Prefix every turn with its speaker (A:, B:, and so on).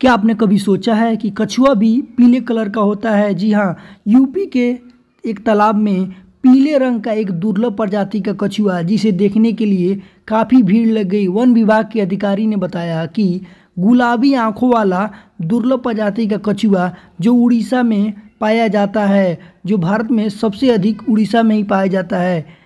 A: क्या आपने कभी सोचा है कि कछुआ भी पीले कलर का होता है जी हाँ यूपी के एक तालाब में पीले रंग का एक दुर्लभ प्रजाति का कछुआ जिसे देखने के लिए काफ़ी भीड़ लग गई वन विभाग के अधिकारी ने बताया कि गुलाबी आँखों वाला दुर्लभ प्रजाति का कछुआ जो उड़ीसा में पाया जाता है जो भारत में सबसे अधिक उड़ीसा में ही पाया जाता है